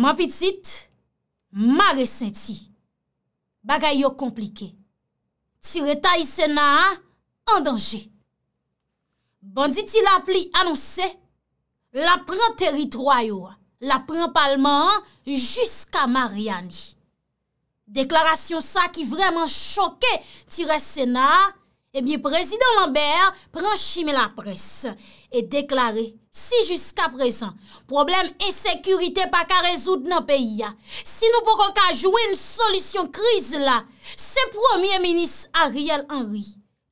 Man pitit, ma resenti, bagay yo komplike, tire ta yi sena an danje. Bandi ti la pli anonse, la pren teritroyo, la pren palman, jusqu'a Mariani. Deklarasyon sa ki vreman choke tire sena, ebye eh prezident Lambert pren chime la pres e deklare Si jusqu'a prezant, problem e sekurite pa ka rezoud nan peyi ya, si nou pou kon ka jowe yon solisyon kriz la, se premier menis Ariel Henry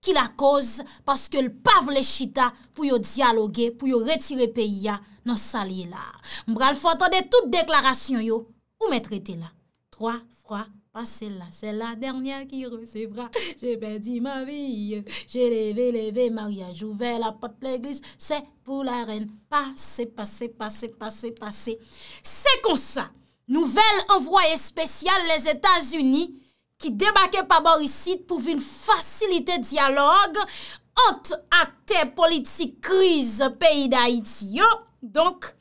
ki la koz paske l pavle chita pou yo dialoge, pou yo retire peyi ya nan salye la. Mbra l fote de tout deklarasyon yo, ou mè trète la. Troi, fwa, fwa. Ah, c'est la dernière qui recevra J'ai perdu ma vie J'ai levé, levé, maria J'ouvre la porte de l'église C'est pour la reine Passez, passez, passez, passez, passez C'est con ça Nouvel envoyé spécial les Etats-Unis Qui débarquait par boricide Pour une facilité de dialogue Entre acteurs politiques Crise pays d'Haïti Donc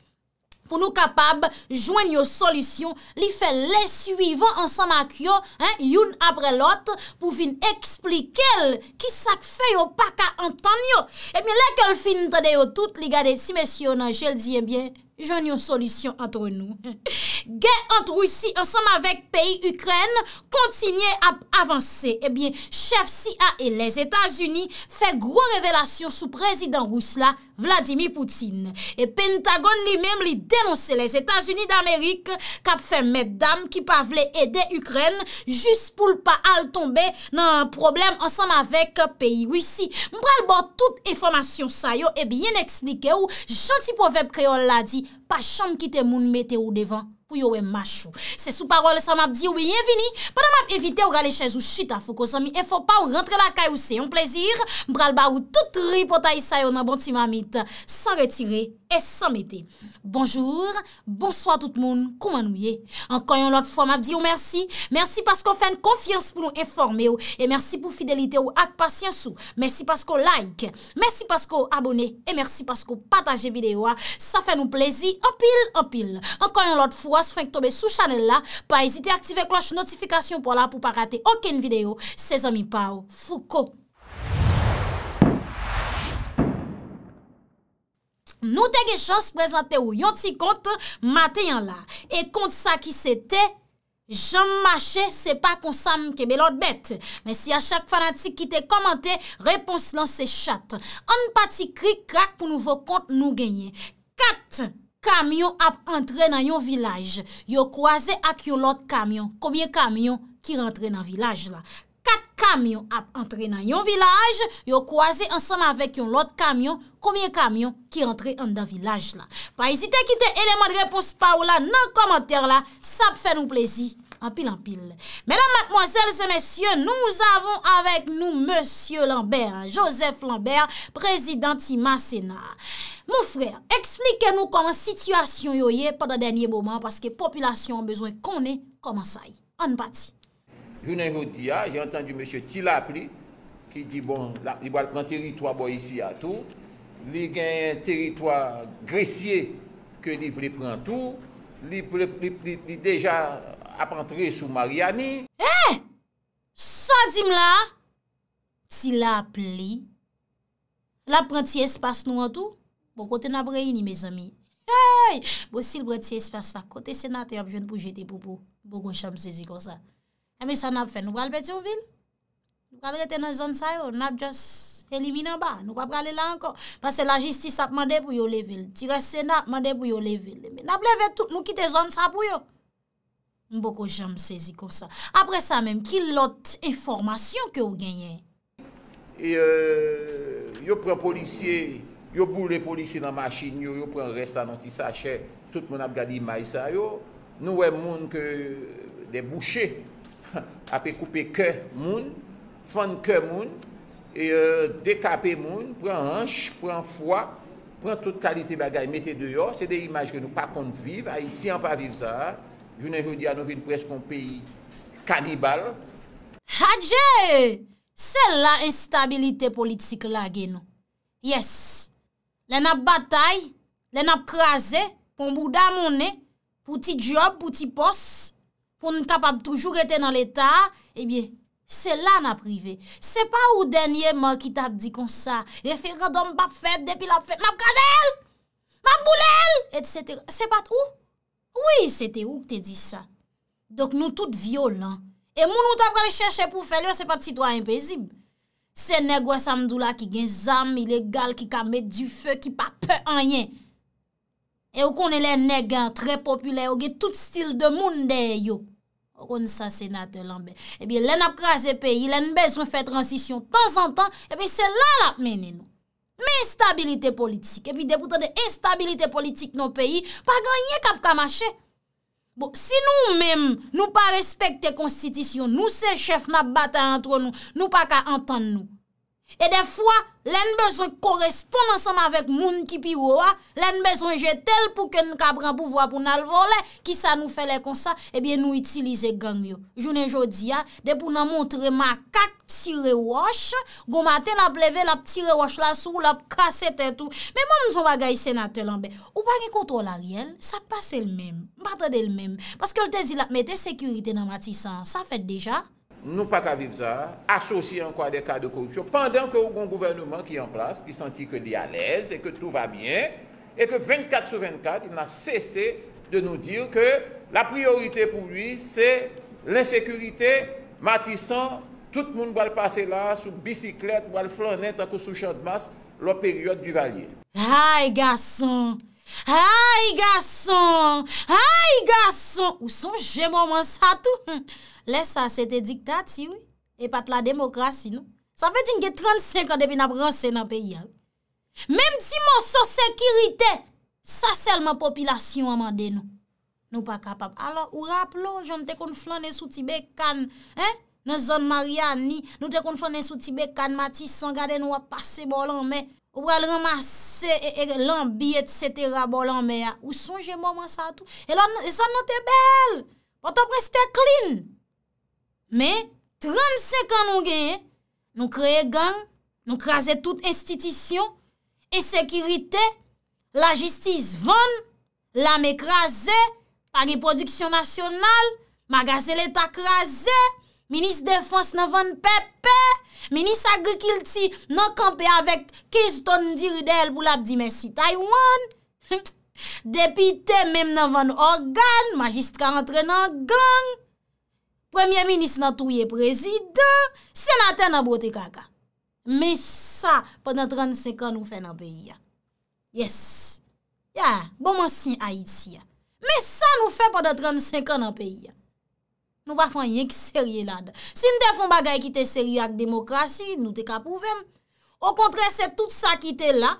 pou nou kapab jwen yo solisyon, li fe le suivan ansan mak yo, yon apre lot, pou fin eksplikel, ki sak fe yo pa ka anton yo. E mi le ke l fin tade yo tout, li gade ti mesyo nan, jel diye mbyen. jan yon solisyon antre nou. Gè antre Wissi ansam avèk peyi Ukren, kontinye ap avanse. E eh bie, chef CIA les Etats-Unis fè gro revelasyon sou prezident Rusla, Vladimir Poutine. E Pentagon li mèm li denonse les Etats-Unis d'Amerik kap fèm meddam ki pa vle edè Ukren jis pou l pa al tombe nan an problem ansam avèk peyi Wissi. Mpral bò bon, tout informasyon sa yo, e bie yon eksplike ou, janti poveb kreol la di pas chambre qui te moun mette au devant. pou yow e machou. Se sou parol sa map di ou biyevini, padan map evite ou gale chèz ou chita fou ko zami e fò pa ou rentre la kay ou se yon plezir, mbral ba ou tout ri pota isayon nan bonti mamit, san retire et san mède. Bonjour, bonsoi tout moun, koumanouye. Ankanyon lot fwa map di ou mersi, mersi paskou fèn konfians pou nou eforme ou, e mersi pou fidelite ou ak pasyans ou, mersi paskou like, mersi paskou abone, e mersi paskou pataje videyo a, sa fèn nou plezi, anpil, anpil. Fwenk tobe sou chanel la Pa ezite aktive kloche notifikasyon pou la Pou pa rate oken video Se zami pa ou fou ko Nou te ge chans prezante ou yon ti kont Mate yon la E kont sa ki se te Jom mache se pa konsam ke belot bet Men si a chak fanatik ki te komante Reponsi lan se chat An pati kri krak pou nou vo kont nou genye Kat Kamyon ap entre nan yon vilaj, yo kouaze ak yon lot kamyon, koumye kamyon ki rentre nan vilaj la. Kat kamyon ap entre nan yon vilaj, yo kouaze ansama avèk yon lot kamyon, koumye kamyon ki rentre nan vilaj la. Pa ezite ki te eleman repos pa ou la nan komantèr la, sa ap fè nou plezi, anpil anpil. Mèdam matmoazèlse mèsyè, nou avon avèk nou mèsyè Lambert, Joseph Lambert, prezidenti ma sèna. Mou frè, explike nou kon an situasyon yoye pa da denye mouman paske populasyon an bezwen kone koman say. An pati. Jounen nou di ya, ah, jè entan di mèche Tila ap li, ki di bon, li wap nan teritwa bo yisi atou, li gen teritwa gresye ke li vle pran tou, li deja ap antre sou Mariani. Eh! Sa di mla! Tila ap li, la pran ti espas nou an tou, Bo kote nab reyini, me zami. Yoy, bo sil bret se espersa. Kote senat e ap jwen pou jeti pou pou. Bo kou chanm sezi kon sa. Eme sa nab fen, nou pral peti ou vil? Pral reten nan zon sa yo, nab just elimina ba, nou pral pral ela ankon. Pase la jistis ap mande pou yo levele. Tira senat, mande pou yo levele. Nab leve tout, nou kite zon sa pou yo. Bo kou chanm sezi kon sa. Apre sa men, ki lot informasyon ke ou genye? E, euh, yo pre polisye Yo boule polisi nan machin, yo yo pren restan an ti sa che, tout moun ap gadi imay sa yo. Nou we moun ke debouche, ap pe koupe ke moun, fande ke moun, e, e, dekape moun, pren hansh, pren fwa, pren tout kalite bagay, mette deyo. Se de imaj genou pa kon vive, a yisi an pa vive sa, jounen joudi an nou vin pres kon peyi kanibal. Hadje, se la instabilite politik la genou. Yes. Lè nap batay, lè nap krasè, pou mbouda mounè, pou ti job, pou ti pos, pou nou tap ap toujou rete nan l'Etat, ebyè, eh se la nap rive. Se pa ou denye man ki tap di kon sa, efe rado mbap fèd depi la fèd, mbap krasèl, mbap boulèl, etc. Se pat ou? Oui, se te ou k te di sa. Dok nou tout violent, e moun nou tap gane chèche pou fèlè, se pat titwa impèzibè. Senegwa samdou la ki gen zam, ilegal, ki ka met du fe, ki pa pe an yen. E ou konen len negan, tre popule, ou gen tout stil de moun de yo. Ou konen sa senate lan be. E bi len ap krasen peyi, len bezon fe transisyon tan zan tan, e bi se la la menen nou. Me instabilite politik, e bi depoutan de instabilite politik nou peyi, pa ganyen kap kamache. Bon, si nou mèm nou pa respekte konstitisyon, nou se chef ma bata antwo nou, nou pa ka antan nou. E defwa, lè nbezon korespon ansam avèk moun ki pi wò, lè nbezon jè tel pou ke nkabran pou vwa pou nal vole, ki sa nou fè lè kon sa, ebyen eh nou itilize gang yo. Jounen jodi ya, depo nan montre ma kak tire wòsh, goma te la pleve la tire wòsh la sou la kase te tou. Mè mè moun mou mwagay senate lan be. Ou pa nye kontrol a riel, sa pase el mem, batre de el mem. Paske l te zi la, me te sekurite nan matisan, sa fet deja. nou pa kalivza, asosye an kwa de ka de korupsyon, pandan ke ou goun gouvernouman ki yon plas, ki santi ke li alèz, e ke tout va bien, e ke 24 sou 24, il nan sese de nou dir ke la priorite pou lui, se l'insèkürite matisan, tout moun wale pase la, sou bisiklet, wale flanet, akou sou chan de mas, lò peryote du valye. Hay gason, hay gason, hay gason, ou son jè mouman sa tou? Lè sa se te diktat si wè, e pat la demokrasi nou. Sa fè ti nge 35 an depi na pranse nan peyi an. Mèm ti mò so sekirite, sa sel mò popilasyon an mande nou. Nou pa kapap. Alò, ou rap lò, joun te kon flan nè sou tibè kan, nè zon marian ni, nou te kon flan nè sou tibè kan mati, san gade nou a pase bolan mè, ou al roma se, e, e lan bi et setera bolan mè ya. Ou sonje mò man sa tout. E lò, zon e nou te bel, patan preste klin. Men, 35 an nou genye, nou kreye gang, nou kreze tout institisyon, e sekirite, la jistise ven, la me kreze, pari produksyon nasyonal, magaze letakreze, minis defons nan ven pepe, minis agri kilti nan kampe avek 15 ton diridel pou labdi mesi Taiwan, depite men nan ven organ, magistra entre nan gang, Premye minis nan touye prezide, senaten nan bote kaka. Me sa, padan 35 an nou fe nan peyi ya. Yes, ya, bon monsin Haiti ya. Me sa nou fe padan 35 an nan peyi ya. Nou va fanyen ki serye la da. Si nou defon bagay ki te serye ak demokrasi, nou te kapouvem. Ou kontre se tout sa ki te la,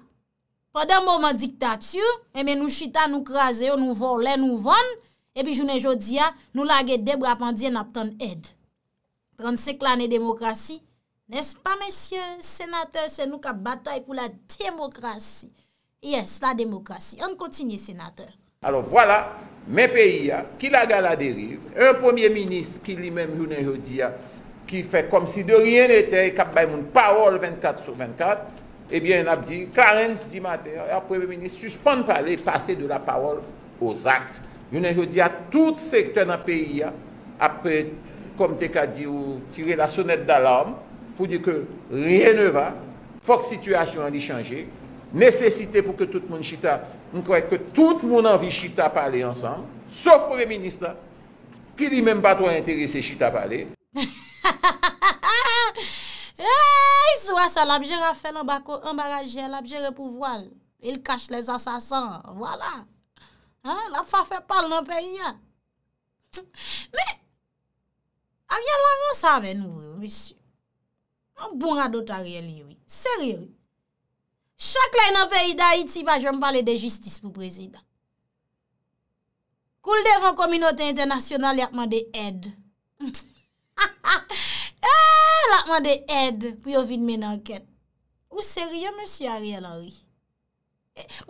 padan mouman diktatiyou, e eh men nou chita, nou kraze, nou volen, nou venen, Epi jounen jodi ya, nou lage deb wap an diyen ap ton ed. 35 lane demokrasi, nes pa mesye senate se nou kap batay pou la demokrasi. Yes, la demokrasi, an kontinye senate. Alors voilà, men peyi ya, ki lage a la derive, un premier ministre ki li men jounen jodi ya, ki fe kom si de rien ete, kap bay moun parol 24 sou 24, ebyen ap di, Clarence di mate, ap premier ministre suspande pa le pase de la parol os akt, Yon e yon di a tout se kten apèy ya apèd, kom te ka di ou tire la sonet dalarm, pou di ke rien ne va, fok situasyon li chanje, nesesite pou ke tout moun chita, nou kwaye ke tout moun anvi chita pale ansan, sauf pou re ministra, ki li men batwa interese chita pale. Yon se kten apèy ya tout se kten apèy ya, apèy ya tout se kten apèy ya, apèy ya tout se kten apèy ya. La fa fe pal nan periya. Me, a ryan lan ron sa ven nou, monsi. Moun bon adot a ryan liwi, seri liwi. Chak la yon nan periya da itiba, jom pale de jistis pou prezident. Koul devan kominote internasyonal, lakman de ed. Lakman de ed pou yo vide men anket. Ou seri ya monsi a ryan la wii?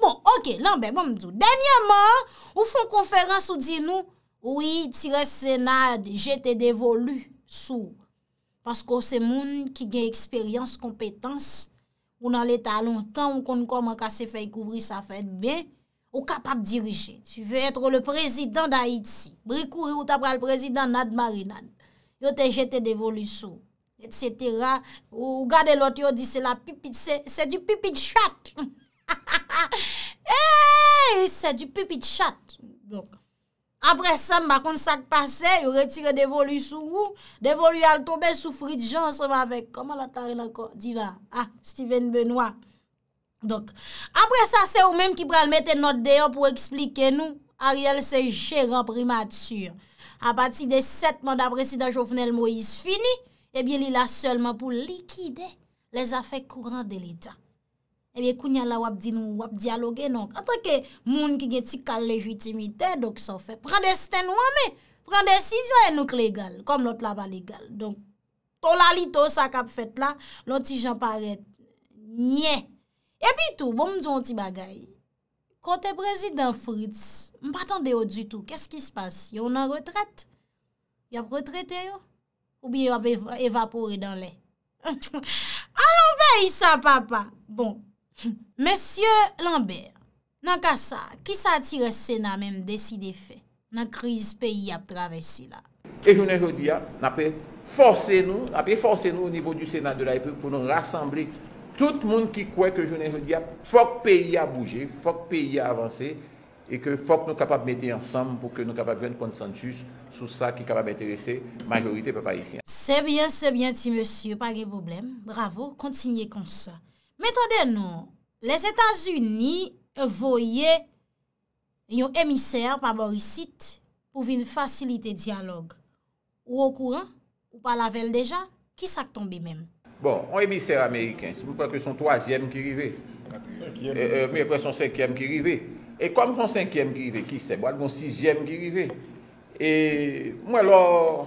Bon, ok, lan, ben, bon m'dou. Denyaman, ou foun konferans ou di nou, oui, tire senade, jete devolu sou. Pas kon se moun ki gen eksperyans, kompetans, ou nan leta lontan, ou kon kon man ka se fay kouvri sa fèd, ben, ou kapap dirije. Tu ve etre le prezident da Haiti. Brikou ri ou tapra le prezident nad marinan. Yo te jete devolu sou. Etc. Ou gade lot yo di se la pipit, se du pipit chak. Hmm. Ha ha ha, eeey, se du pupit chat. Donc, apre sa, mba kont sak pase, yo retire devolu sou ou, devolu al tobe sou frit jan seman vek. Koman la tari lanko? Diva, ha, ah, Steven Benoit. Donc, apre sa, se ou menm ki pral mette not deyo pou explike nou, Ariel se jere en primatur. A pati de setman apre si da jovenel Moïse fini, ebyen eh li la selman pou likide les afe kouran de l'eta. Ebe eh kounyan la wap di nou, wap diyaloge nonk. Ateke moun ki gen ti kal levitimite, dok so fe. Pren desiten wame, pren desizyon e eh, nouk legal, kom lot la wap legal. Donk, to lalito sa kap fet la, loti jan paret, nye. Ebi tou, bon mdou an ti bagay, kote prezidant Fritz, mpa tande yo du tou, kes ki se passe? Yo nan retret? Yo ap retrete yo? Ou bi yo ap evapore dan le? Alon be yisa papa! Bon, M. Lambert, nan ka sa, ki sa atire sè nan mèm desi de fè, nan kriz peyi ap travesi la? E jounen jodia, na pe force nou, na pe force nou au nivou du sè nan de la epè pou nou rassembli tout moun ki kouè ke jounen jodia fok peyi ap bouje, fok peyi ap avanse, e ke fok nou kapap mette ansam pou ke nou kapap ven konsantus sou sa ki kapap enterese majorite pe Parisien. Se bien, se bien ti monsie, pa ge problem, bravo, kontinye konsa. Metande nou, les Etats-Unis voye yon emisèr pa borisite pou vin facilite diyalogue. Ou au courant, ou pa lavel deja, ki sak tombe men? Bon, yon emisèr Ameriken, se mou kwa kwen son 3èm ki rive, mou euh, kwen euh, son 5èm ki rive, e kwa mwen son 5èm ki rive, ki sebo, al mwen 6èm ki rive. E mwen lor,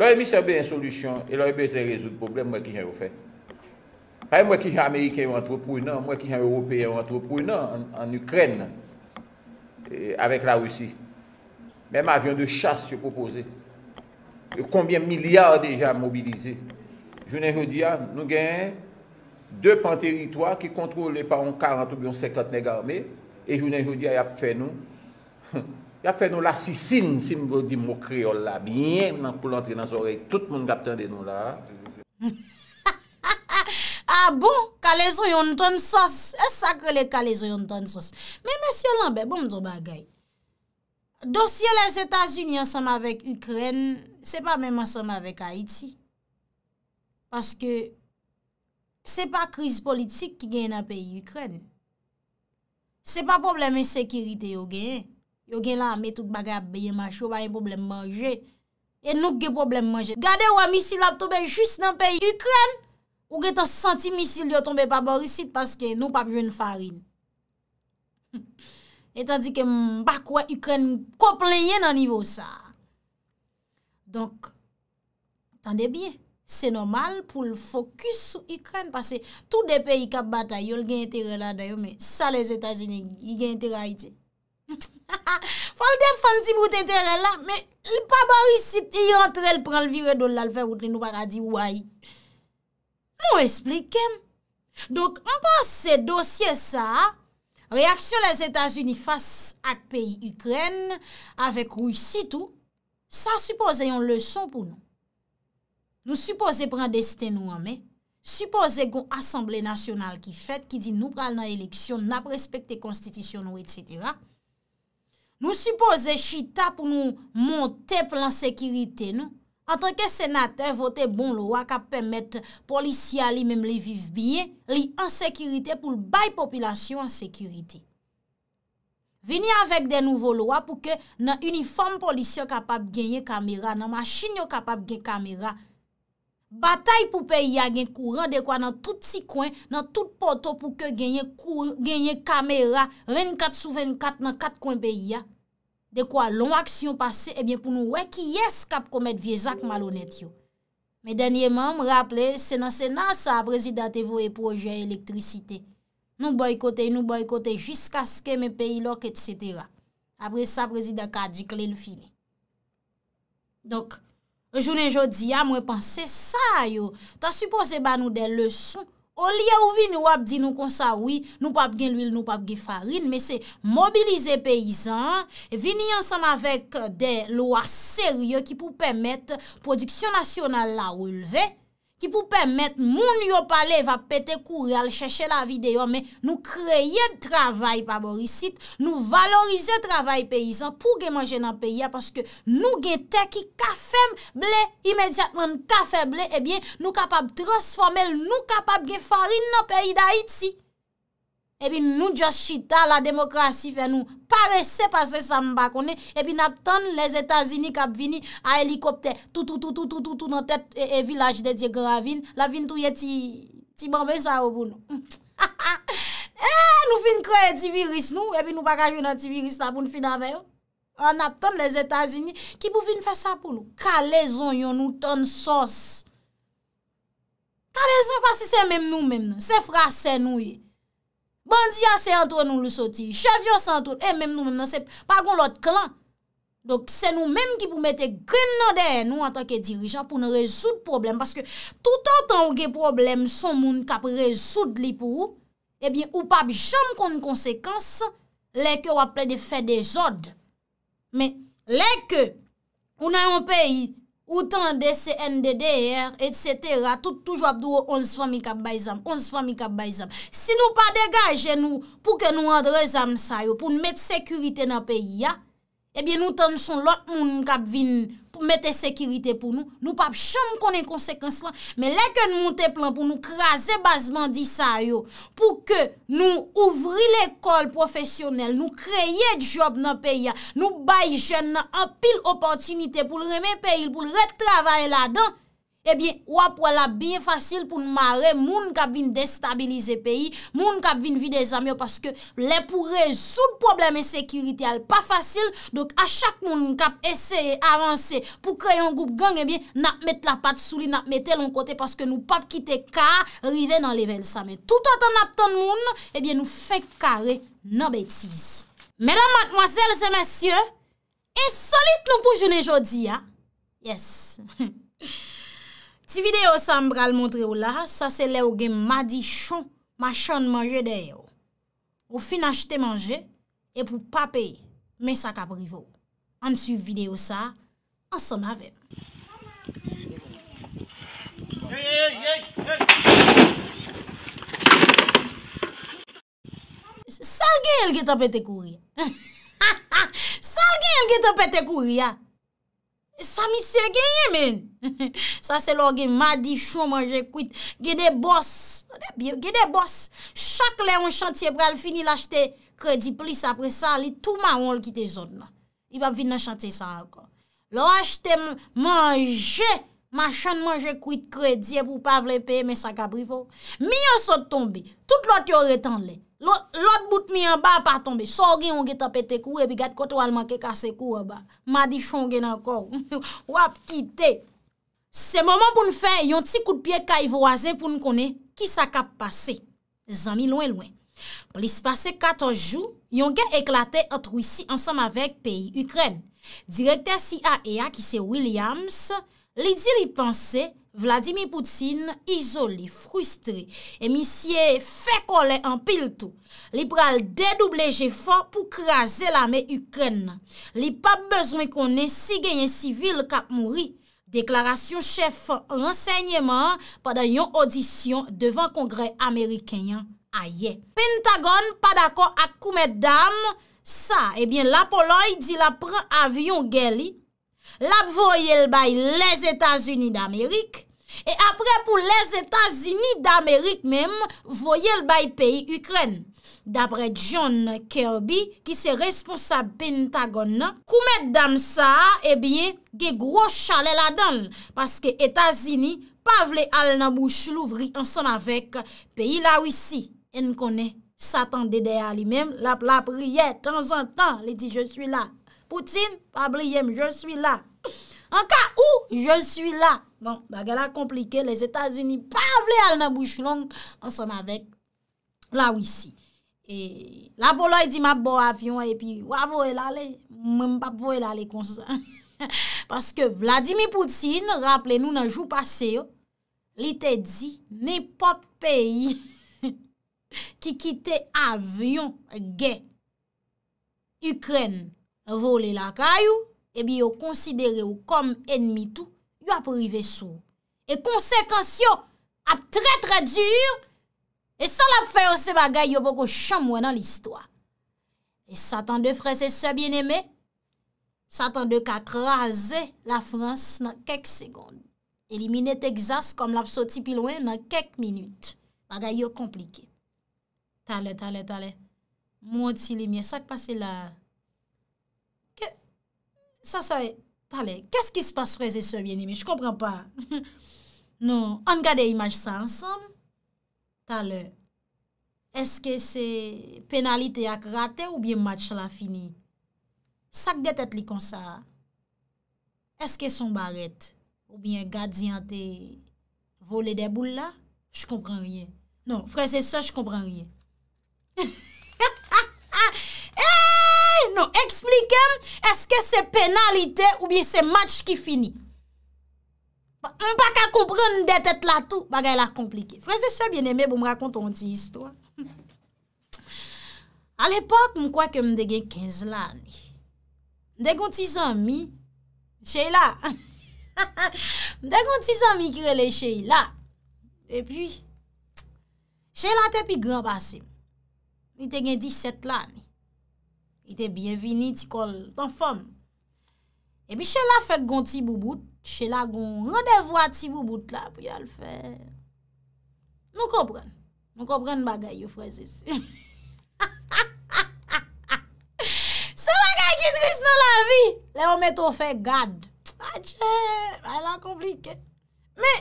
lor emisèr be yon solusyon, e lor be zè rezout problem mwen ki jen ou fè. Mwen ki jan Amerike yon antropou yon nan, mwen ki jan Europe yon antropou yon nan, an Ukren nan, e, avèk la Roussi. Mèm avyon de chasse yon proposè. E Konbyen milyard dejan mobilize. Jounen joudia, nou gen, dè pan teritwa ki kontrole pa yon 40 ou yon 50 neg arme, e jounen joudia yap fè nou, yap fè nou la sisine, si mwen di mou kriol la, mwen pou lantre nan zorey, tout mwen gaptan de nou la. Mwen. A ah bon, kalèzo yon ton sos. E sakre le kalèzo yon ton sos. Men mèsyon lan, be bon mzou bagay. Dò si yon lè sè tazun yon sèm avèk Ukren, sè pa mèman sèm avèk Haiti. Paske, sè pa kriz politik ki gen yon apè Ukren. Sè pa probleme sekirite yo gen. Yo gen lan, mè tout bagay apè yon mèsyon, yon probleme manjè. Yon e nouk gen probleme manjè. Gade wè misil la toube jous nan peyi Ukren? Ou gen ta senti misil di yo tombe paborisit paske nou pap jwen farin. Etan di ke mbakwa, yu kren kop len yen nan nivou sa. Donk, tande bien, se nomal pou l fokus yu kren pase tout de peyi kap batay yo l gen entere la dayo, men sa les Etats-Unis, yu gen entere la ite. Fa l defan ti mout entere la, men l paborisit, yu rentre l pran l vire do la l fe wout li nou pata di woye. Nou esplikem. Donk, an pa se dosye sa, reaksyon les Etats-Unis fase ak peyi Ukren, avek Roussi tou, sa suppose yon le son pou nou. Nou suppose prendeste nou ame, suppose goun Assemble Nationale ki fet, ki di nou pral nan eleksyon, nan prespekte konstitisyon nou, etc. Nou suppose chita pou nou monte plan sekirite nou. An tanke senater vote bon lowa ka pemet polisya li mem li viv biye, li ansekurite pou l bay populasyon ansekurite. Vini avèk de nouvo lowa pou ke nan uniforme polisyo kapap genye kamera, nan machinyo kapap genye kamera. Batay pou peyi ya gen kou rande kwa nan tout si kwen, nan tout poto pou ke genye kamera 24 sou 24 nan kat kwen peyi ya. De kwa lon aksyon pase, ebyen eh pou nou weki yes kap komet viezak malonet yo. Me denye man m raple, senan senan sa apresida te vo e proje elektrisite. Nou boykote, nou boykote, jiska ske me peyi lok, etsetera. Apre sa apresida ka di kle l fini. Donk, jounen jodi ya ah, mwe panse sa yo. Ta suppose ba nou de leson. O liye ou vi nou ap di nou konsa oui, nou pap gen l'ouil, nou pap gen farin, me se mobilize peyizan, vini ansan avèk de lo a serye ki pou pèmèt prodiksyon nasyonal la ou lve. I pou pèm mèt, moun yo pale va pète kourel, chèche la videyo, mè nou kreye travay paborisit, nou valorize travay peyizan pou ge manje nan peyè, paske nou ge tek ki kafèm ble, imediatman kafèm ble, ebyen eh nou kapab transformel, nou kapab ge farin nan peyida iti. Epi nou jas chita la demokrasi fe nou, pare se pase sa mbakone, epi nap ton les etazini kap vini a elikopte, tout tout tout tout tout tout nou tet e, e vilaj de die gravin, la vin touye ti, ti bamben sa obou nou. E, nou fin kreye ti viris nou, epi nou baka jounan ti viris ta pou nou fin aveyo. Nap ton les etazini ki pou fin fe sa pou nou. Kale zon yon nou ton sos. Kale zon pasi se mem nou mem nou, se fra se nou yon. Bandiya se an tou an nou lousoti, chevyon se an tou, e eh, menm nou menm nan sep, pa kon lot klan. Dok se nou menm ki pou mette gren nan den nou an tanke dirijan pou nou rezoud problem. Paske tout an tan eh ou ge problem son moun kap rezoud li pou ou, ebyen ou pa bi chanm kon konsekans, leke wap ple de fe de zod. Men, leke, pou nan yon peyi, Ou tan D, C, N, D, D, R, etc. Toujou apdou 11 fami kap bay zan. 11 fami kap bay zan. Si nou pa degaje nou pou ke nou andre zan sa yo, pou nou met sekurite nan peyi ya, ebyen eh nou tan son lot moun kap vin... Mette sekirite pou nou, nou pap chanm konen konsekans lan, men leke nou monte plan pou nou kraze basman di sa yo, pou ke nou ouvri l'ekol profesyonel, nou kreye job nan peya, nou bay jen nan apil opotinite pou l reme peyil, pou l retravae la dan, Ebyen eh wap wala biye fasil pou nou mare moun kap vin destabilize peyi. Moun kap vin vi de zamyo paske le pou rezoud probleme sekurite al pa fasil. Dok a chak moun kap ese avanse pou kreye an goup gang. Ebyen eh nap met la pat sou li, nap met el an kote paske nou pap kite ka rive nan level sa. Met tout an ton ap ton moun, ebyen nou fe kare nan beytivis. Mèdam matmoazèl zè mèsyè, insolite nou pou june jodi ya. Yes. Si videyo sa m bral montre ou la, sa se le ou gen madichon machon manje de yo. Ou fin achete manje, e pou pa pey, men sa ka privou. An su videyo sa, an son avem. Salge el gen tapete kouria. Salge el gen tapete kouria. Sa mi se genye men, sa se lo gen madi chou manje kwit gede bos, gede bos, chak le yon chantiye pou al fini lache te kredi plis apre sa, li tou ma woun l kit e zon la. I bab vin nan chantiye sa akon, lache te manje, manjene manje kwit kredi e pou pa vle pe me sa kabrivo, mi yon sot tombe, tout lot yon retan le. Lot bout mi an ba pa tombe. So gen yon gen tapete kou e bi gat koto alman ke kase kou an ba. Madi chon gen an kor. Wap kite. Se momon pou nou fe, yon ti kout piek ka yi vwazen pou nou kone, ki sa kap pase? Zami, lwen lwen. Poli se pase 14 jou, yon gen eklate atwisi ansam avek peyi Ukren. Direkter CIA e ki se Williams, li di li panse, Vladimir Poutine, izoli, frustre, emisye fekole anpil tou. Li pral dedoubleje fò pou krasè la me Ukren. Li pa bezme konen si genyen sivil kap mouri. Deklarasyon chef rensegneman padayon odisyon devan kongre Amerikenyan a ye. Pentagon padakò ak koumedam sa. Ebyen la poloy di la pran avyon geli. l ap voyel bay les Etats-Unis d'Amerik, e apre pou les Etats-Unis d'Amerik mem, voyel bay peyi Ukren. D apre John Kirby, ki se responsab Pentagon, koumet dam sa, e eh bie, ge gro chale la don, paske Etats-Unis pa vle al nabou chlouvri ansan avek peyi la wisi. En kone, satan dede a li mem, l ap la priye tan zan tan, li di je suis la. Poutine, pable yem, je suis la. En ka ou, je suis bon, la. Bon, bagala komplike, les Etats-Unis, pable al na bouche long, ansan avek la ou isi. E, la bolo y di map bo avyon, epi wavou el ale, mwen pap vou el ale konsa. Paske Vladimir Poutine, rappele nou nan jou pase yo, li te di, ne pop peyi ki kite avyon gen Ukren Vole lakay ou, ebi yo konsidere ou kom enmi tou, yo aprive sou. E konsekans yo ap tre tre dur, e sa la feyon oh, se bagay yo poko chanmwen nan listwa. E satan de frese se bieneme, satan de kakraze la Frans nan kek segon. Elimine Texas kom la psoti pi loin nan kek minut, bagay yo komplike. Tale, tale, tale, mwoti li miye sak pase la... Sasa e, tale, kè s ki s pas freze se vye ni mi? J konpren pa. Non, an gade imaj sa ansan. Tale, eske se penalite ak rate ou bien match la fini? Sak det et li konsa. Eske son baret ou bien gadzi an te vole de boule la? J konpren rien. Non, freze se, j konpren rien. Non, explikem, eske se penalite ou bien se match ki fini. M baka kompren de tet la tou, bagay la komplike. Frese se bieneme, bou m rakon ton ti histwa. Al epot, m kwa ke m de gen 15 la ni. M de kon ti zanmi, chey la. M de kon ti zanmi ki rele chey la. E pi, chey la te pi gran basi. Ni te gen 17 la ni. I te byen vini ti kol ton fom. E bi chela fèk goun ti boubout, chela goun rondevou a ti boubout la pou yal fèk. Nou kopren. Nou kopren bagay yo fwese se. Se bagay ki tris nou la vi, le o meto fèk gad. A chè, a la komplike. Me,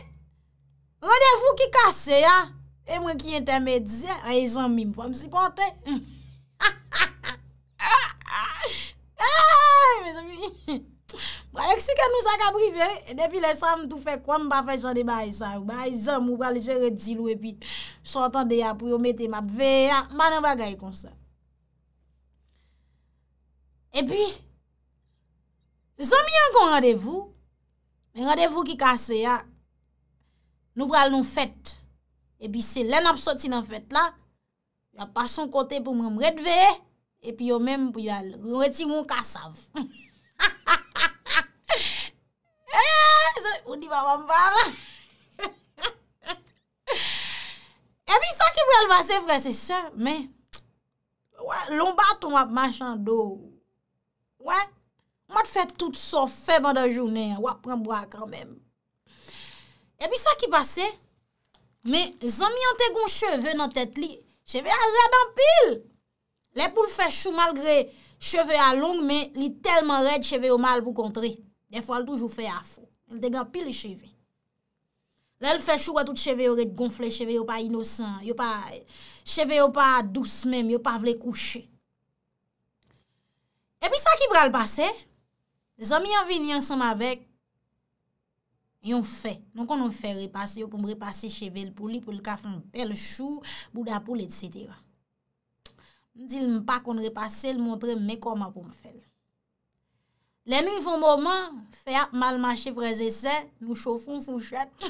rondevou ki kase ya, e mwen ki ente medize, a yon e zanmim fwa msi pote. Mwen bon, a ekspiken nou sa kabri ve, depi le sa m tou fe kwa m pa fe jande ba a yi sa, ba a yi zan m ou ba le je redzilou, e pi chan ton de ya pou yo mete map ve ya, man an ba gaye kon sa. E pi, zan mi an kon radevou, radevou ki kase ya, nou ba loun fèt, e pi se len ap soti nan fèt la, la pason kote pou m mredveye, epi yo menm pou yal, yon eti yon kasav. Eh, e, zan, ou di vaman bar la. E pi sa ki pou yal vase vre, se se, men, wè, lomba ton wap machan do. Wè, mwad fè tout so, fè bwanda jounen, wap pran bwa kran men. E pi sa ki pase, men, zan mi yante goun cheve nan tet li, cheve a rade an pil. Lè pou l fè chou malgré cheve a long, men li telman red cheve yo mal pou kontre. De fwa l toujou fè a fwo. L degan pi l cheve. Lè l fè chou kwa tout cheve yo red gonfle, cheve yo pa inosan, cheve yo pa douce men, yo pa vle kouche. E pi sa ki bral pase? Lè zan mi an vini an san ma vek, yon fè. Non konon fè repase, yo pou mre pase cheve l pou li, pou l kafan bel chou, bouda pou li, etc. Yon fè. M di l m pa kon repase, l montre me koma pou m fel. Le nou yon foun mouman, fè a malmanche vreze se, nou chofoun fouchet.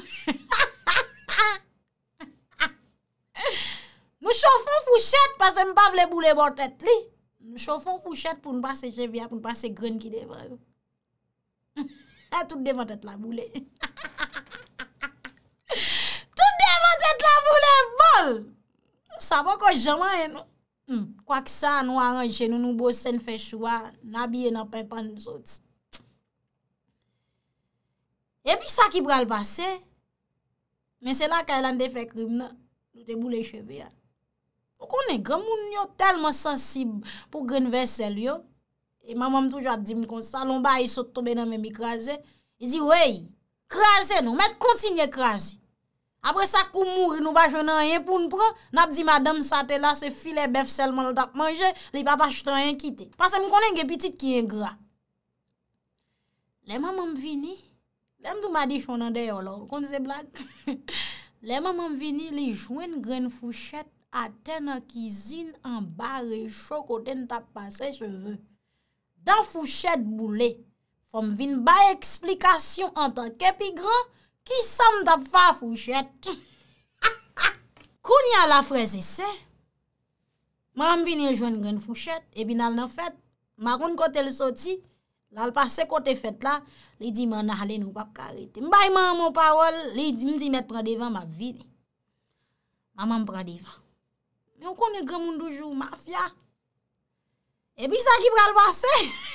Nou chofoun fouchet, pase m pa vle boule bote tli. Nou chofoun fouchet pou m pa se chevya, pou m pa se gren ki devan. A tout devan tete la boule. Tout devan tete la boule bol. Sa va ko jaman eno. Hmm. Kwa ki sa nou aranje nou nou bose sen fè choua, nabye nan pè pa nou sot. E pi sa ki pral base, men se la ka elan defè krim nan, nou te bou le cheve ya. Ou konen gen moun yo telman sensib pou gren vè sel yo, e mama m toujwa di m kon sa, lomba yi sot tobe nan men mi krasè, yi di wey, krasè nou, met kontinye krasè. apre sa kou mouri nou ba jwene an yen pou nou pran, nap di madame sa te la se file bef selman lo tak manje, li pa pa jwene an yen kite. Pase m konen gen pitit ki en gra. Le maman vini, lem tou ma di chonande yo lo, kon se blak, le maman vini li jwene gren fouchet ate nan kizine an bare choko ten tap pa se cheve. Dan fouchet boule, fom vin bay eksplikasyon an tan kepi gran, Ki sa m dap fwa fouchet. Koun ya la freze se, m am vini l joun gen fouchet, e bi nan la fèt, maroun kote l soti, la l pase kote fèt la, li di man ahale nou pap karete. M bay man an mon parol, li di m di met pradevan m ap vini. M am pradevan. M yo konen gèmoun doujou, ma fya. E bi sa ki pral pase. Ha!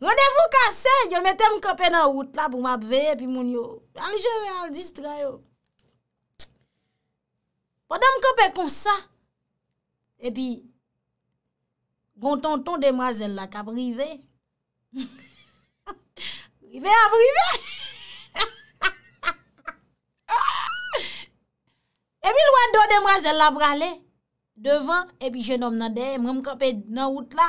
Renevou kase, yo mette m kope nan wout la pou m apveye pi moun yo. An lije re an distrayo. Pote m kope konsa. E pi, gontonton demwazel la kaprive. Brive aprive. E pi lwado demwazel la prale. Devan, e pi jenom nan deye, m rem kope nan wout la,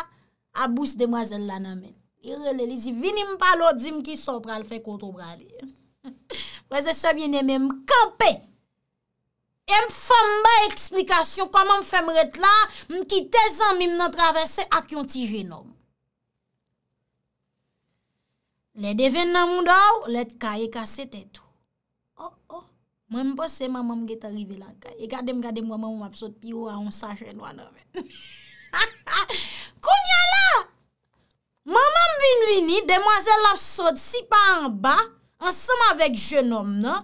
apbous demwazel la nan men. Vinim palo di mki sopral fe kontobrali Prese sebyen eme mkanpe E mfan mba eksplikasyon Koman mfen mret la Mki tezan mim nan travese ak yon ti genom Le deven nan moun daw Le tkaye kase tetou Mwen mpo se mamam geta rive la E gade m gade mwaman mwap sot pi ou A on sa chen wana Konya la Mamam vin vini, demwazel lap sot si pa an ba, an seman vek jenom nan,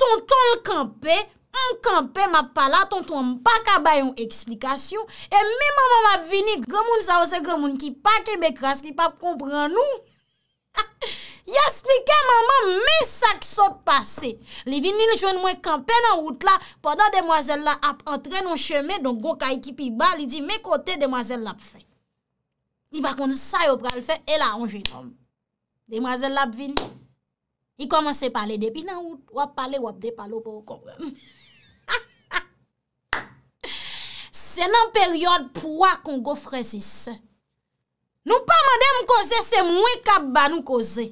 ton ton l kampe, an kampe map pala, ton ton mpa kabay yon eksplikasyon, e mi mamam ap vini, gremoun zavose gremoun ki pa kebekras, ki pa kompran nou. Ya spika mamam mi sak sot pase, li vini l jenom mwen kampe nan wout la, padan demwazel la ap antren yon cheme, don go ka ekipi ba, li di me kote demwazel lap fè. I ba konti sa yo pral fe, e la anje yi kom. Demaze lap vin. I komanse pale depi nan wap pale wap depalo pou wakom. Se nan peryod pou wakongo frezise. Nou pa mande mkose se mwen kap banu kose.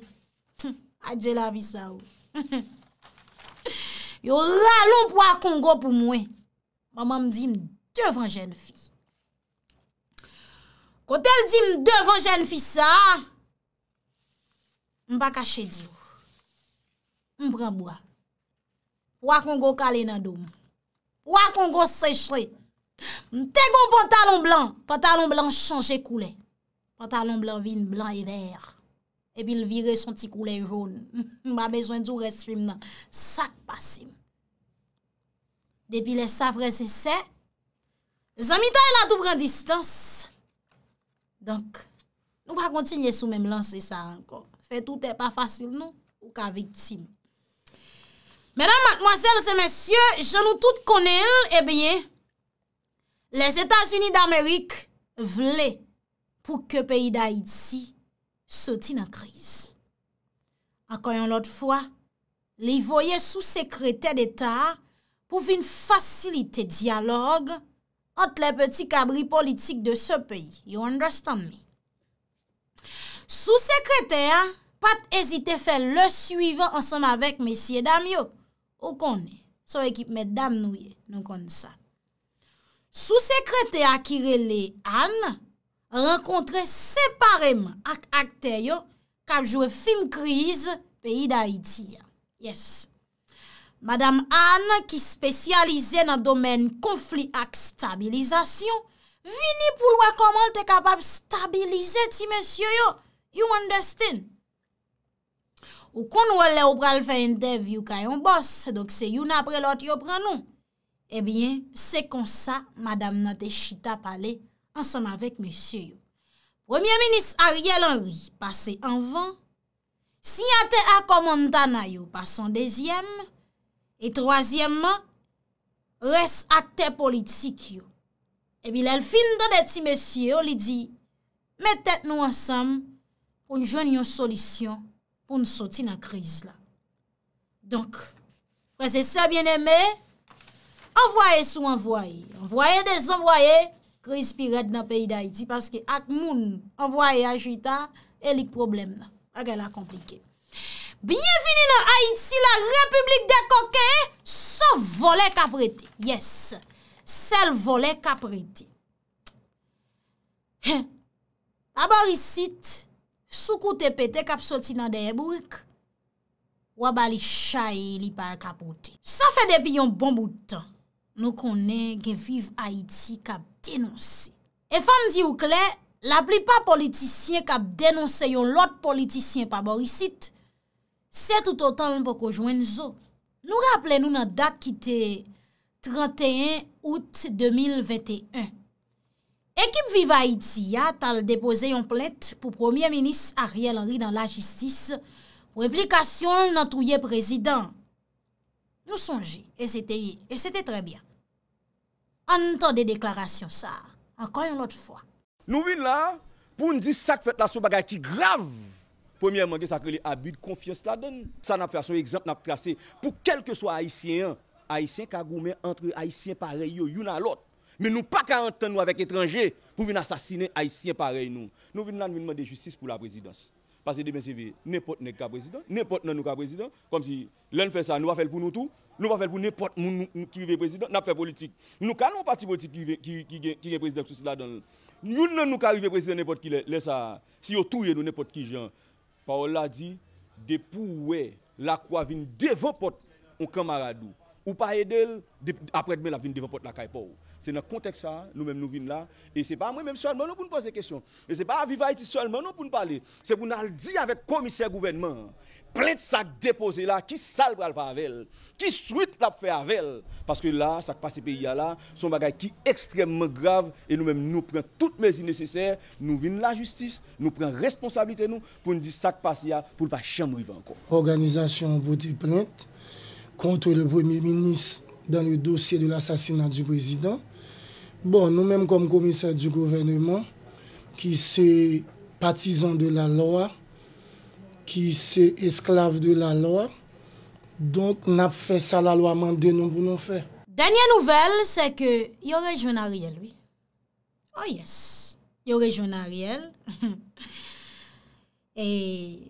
Adjela visaw. Yo ralou pou wakongo pou mwen. Mama mdi mdevan jen fi. Kote l di m devan jen fisa, m ba kache di ou. M prembwa, wakon go kalen adoum, wakon go sechre, m te kon pantalon blan, pantalon blan chanje koule, pantalon blan vin, blan e ver, epi l vire son ti koule joun, m ba bezwen di ou resfim nan, sak pasim. Depi le safre se se, zanmita e la tou prendistans, Donk, nou pa kontinye sou mèm lanse sa ankon. Fè toutè pa fasil nou, ou ka vitin. Mèdan, madmoisèl, se mèsyè, jounou tout konèl, e eh bèye, les Etats-Unis d'Amérique vle pou ke peyi d'Haïti soti nan kriz. Akoyon lot fwa, li voyè sou sekretè d'Etat pou vin fasilite diyalog Ante le peti kabri politik de se peyi. You understand me? Sou sekrete a pat ezite fè le suivant ansanm avèk mesye dam yo. Ou konè? Sou ekip met dam nouye. Nou konè sa. Sou sekrete a kirele an, renkontre separeman ak akte yo kap jwe film kriz peyi da iti ya. Yes. Madame Anne, ki spesyalize nan domen konflik ak stabilizasyon, vini pou lwa koman te kapab stabilize ti mesyoyo, you understand? Ou kon wole ou pralve yon dev yon kayon bos, dok se yon apre lot yon pranon, ebyen, eh se konsa, madame nan te chita pale ansan avik mesyoyo. Premier ministre Ariel Henry, pase anvan, siyate akoman dana yon, pasan dezyem, E troasyemman, res akte politik yo. E bi lèl fin dan eti mesye yo li di, metet nou ansam pou njwen yon solisyon pou nsoti nan kriz la. Donk, prese se a bien eme, envoye sou envoye. Envoye, desenvoye, kriz pi red nan peyi da iti. Paske ak moun, envoye ajita, elik problem nan. Ake la komplike. Bienvini nan Haïti, la Republik de Koke, sa volè kap rete. Yes, sel volè kap rete. Ha, pa borisit, soukou te pete kap soti nan deye bourik, waba li chaye li par kap rete. Sa fè depi yon bon boutan, nou konè gen viv Haïti kap denonsi. E fan di ou kle, la plipa politisyen kap denonsi yon lot politisyen pa borisit, Se tout o tan l pou ko jwen zo, nou rappele nou nan dat ki te 31 out 2021. Ekip viva iti ya tal depose yon plet pou premier menis Ariel Henry dan la jistis pou implikasyon nan touye prezident. Nou sonji, e se te yi, e se te trebyan. An nou tan de deklarasyon sa, an kon yon lot fwa. Nou vin la pou n di sak fet la sou bagay ki grav. Premye man gen sakre li abid konfiyen sladon. Sa nap fason ekzamp nap trase pou kelke swa haisyen. Haisyen ka goumen entre haisyen pare yo yon alot. Men nou pa ka enten nou avek etranje pou vin asasine haisyen pare yon. Nou vin nan vinman de jutsis pou la prezidans. Pase de ben se ve, nepot ne ka prezidans, nepot nan nou ka prezidans. Kom si lèn fè sa nou va fèl pou nou tou, nou va fèl pou nepot moun ki vive prezidans nap fè politik. Nou ka nou pati politik ki gè prezidans sladon. Yon nan nou ka vive prezidans nepot ki lè sa. Si yo touye nou nepot ki jen. Parole a dit, depuis la croix vient devant porte un camarade ou pas aider après demain la vient devant porte la caille C'est dans le contexte ça nous mêmes nous venons là et c'est pas moi même seulement nous pour nous poser question. Et c'est pas vivre seulement nous pour nous parler, c'est pour nous dire avec commissaire gouvernement pleit sak depose la ki sal pral pavel, ki suit la pou fe avel, paske la sak pase peya la, son bagay ki ekstremman grav, e nou men nou pren tout mezi neseser, nou vin la justis, nou pren responsabilite nou, pou nou di sak pase ya, pou pa chanmou i venko. Organizasyon bouti pleit, kontre le premier minis, dan le dosye de l'assasinat du prezident, bon, nou men kom komisar du govennement, ki se patizan de la loa, ki se esklave de la loa, donk nap fe sa la loa mande nou pou nou fe. Danyen nouvel, se ke yon rejwen Ariel, oui. Oh yes, yon rejwen Ariel. Et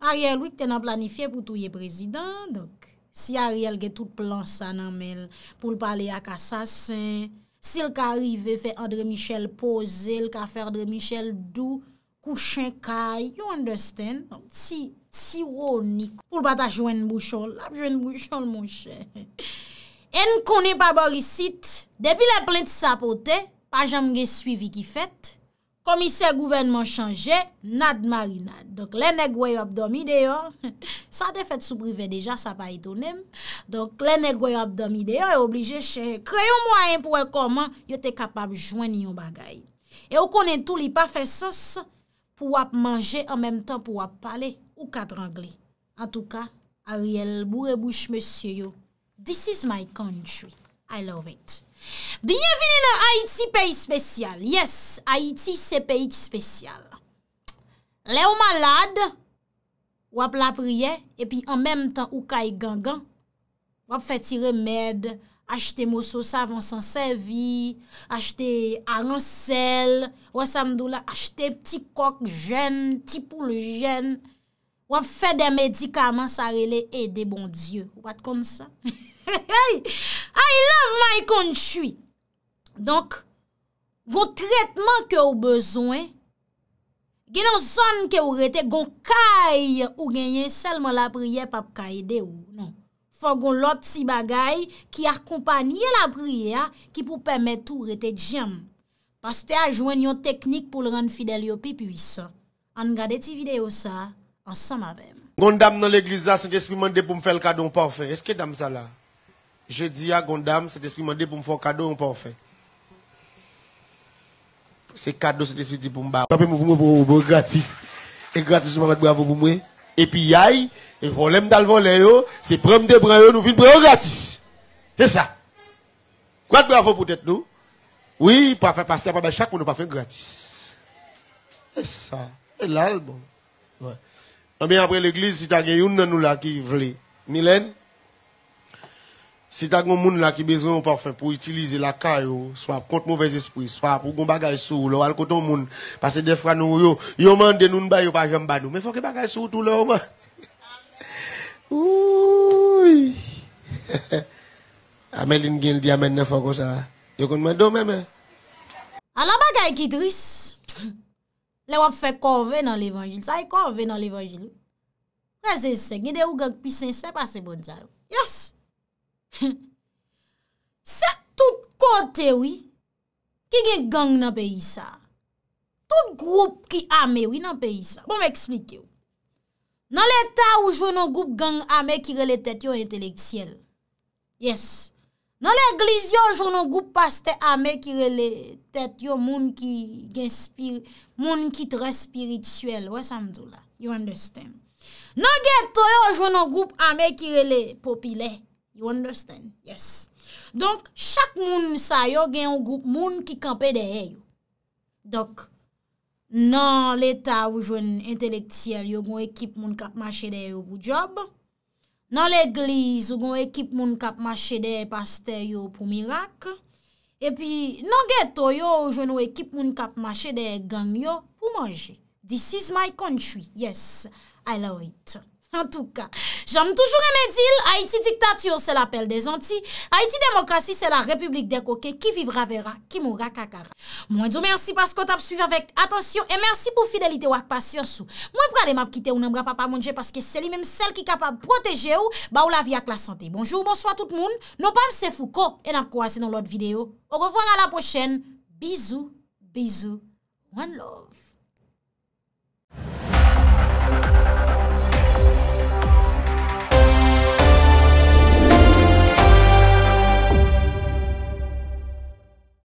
Ariel, oui, te nan planifiye pou touye prezident, donk si Ariel ge tout plan sa nan men, pou l'pale ak asasin, si l ka arrive, fe André Michel pose, l ka fer André Michel dou, kouchen, kaj, you understand, ti, ti wou ni, pou l pata jwen bouchol, ap jwen bouchol, moun chè. En konen pa borisit, depi le plen ti sapote, pajam gen suivi ki fèt, komise gouvernement chanje, nad marina. Donk lène gwey ap domi deyo, sa de fèt soubrive deja, sa pa etonem, donk lène gwey ap domi deyo, e oblije chè, kreyon mwaen pou e koman, yo te kapab jwen yon bagay. E ou konen tou li pa fè sòs, pou wap manje an menm tan pou wap pale ou ka drangle. An tou ka, Ariel, bou rebouche monsye yo, this is my country, I love it. Bienveni nan Haiti, peyi spesyal. Yes, Haiti, se peyi ki spesyal. Le ou malade, wap la priye, epi an menm tan ou ka yi gangan, wap feti remèd, achete mousou sa van san sevi, achete aronsel, wa samdou la achete pti kok jen, pti pou le jen, wa fè de medikaman sa rele e de bon dieu. Wat kon sa? Ay, la vman y kon chwi. Donk, gon kretman ke ou bezwen, gen an son ke ou rete, gon kay ou genyen, selman la priye pap ka ide ou non. faut qu'on l'autre si bagay qui accompagne la prière qui pour permettre tout rester djem. Pasteur a joué une technique pour le rendre fidèle au plus puissant. On gade cette vidéo ça ensemble avec. Gondam dans l'église là, Saint-Esprit demandé pour me faire le cadeau parfait. Est-ce que dame ça là Je dis à Gondam, Saint-Esprit demandé pour me faire le cadeau parfait. C'est cadeau Saint-Esprit dit pour me faire. Vous pour gratis. Et gratis, je vais bravo pour moi et puis il et voler dans le volet, c'est prendre des bras, nous venons prendre gratis. C'est ça. Quoi de bravo pour être nous? Oui, pas faire passer, pas chaque monde pas faire gratis. C'est ça. Et l'album. bon. Ouais. Mais après l'église, si tu as une, nous là qui voulait. Mylène? Si ta goun moun la ki bezren ou oh, pa fe pou itilize la ka yo, swap kont mou vez espri, swap ou goun bagay sou, lo al koton moun pase defra nou yo, yo man denoun bayo pa jemba nou, me fok e bagay sou tou lo yo man. Ooy! Ame lin gen di ame ne fok ou sa, yo kon mwen do mè mè. A la bagay ki tou is, le wap fe korve nan l'Evangile, sa yi korve nan l'Evangile. Se se se, gine ou gag pi se se pa se bon za ou. Yos! Sa tout kote wè Ki gen gang nan pe yisa Tout group ki amè wè nan pe yisa Bon mè eksplike wè Nan lè ta wè jou nan group gang amè ki rele tèt yo enteleksyel Yes Nan lè glisyon jou nan group paste amè ki rele tèt yo moun ki transpirituel Wè sa mdou la You understand Nan gen toyo jou nan group amè ki rele popilè You understand? Yes. Donk, chak moun sa yo gen yon group moun ki kampe deye yo. Dok, nan l'eta wou jwen entelektisyel yo goun ekip moun kapmache deye yo bou job. Nan l'egliz yo goun ekip moun kapmache deye paste yo pou mirak. Epi, nan geto yo wou jwen wou ekip moun kapmache deye gang yo pou manje. This is my country. Yes, I love it. En tou ka, j am toujou remedil, Haiti diktatiyon se la pel de zanti, Haiti demokrasi se la republik de koke, ki vivra vera, ki moura kakara. Mwen djou mersi paskot ap suvi avèk, atensyon, e mersi pou fidelite wak pasyansou. Mwen prade map kite ou nan bra papa mounje paske se li menm sel ki kapab proteje ou ba ou la vi ak la sante. Bonjou, monswa tout moun, non pa mse fou ko en ap kwa se nan lot videyo. Orovoan a la pochen, bizou, bizou, one love.